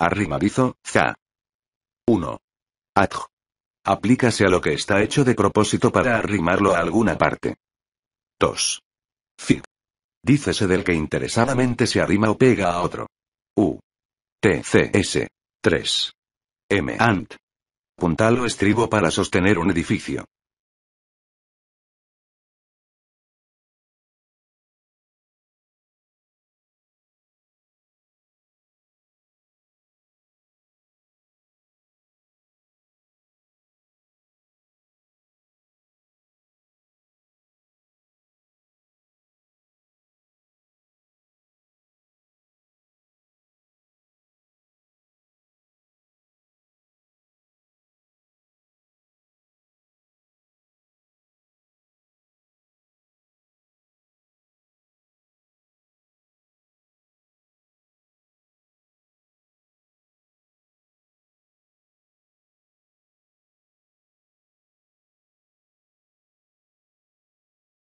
Arrimadizo, za. 1. Adj. Aplícase a lo que está hecho de propósito para arrimarlo a alguna parte. 2. Zid. Dícese del que interesadamente se arrima o pega a otro. U. T. C. S. 3. M. Ant. Puntalo estribo para sostener un edificio.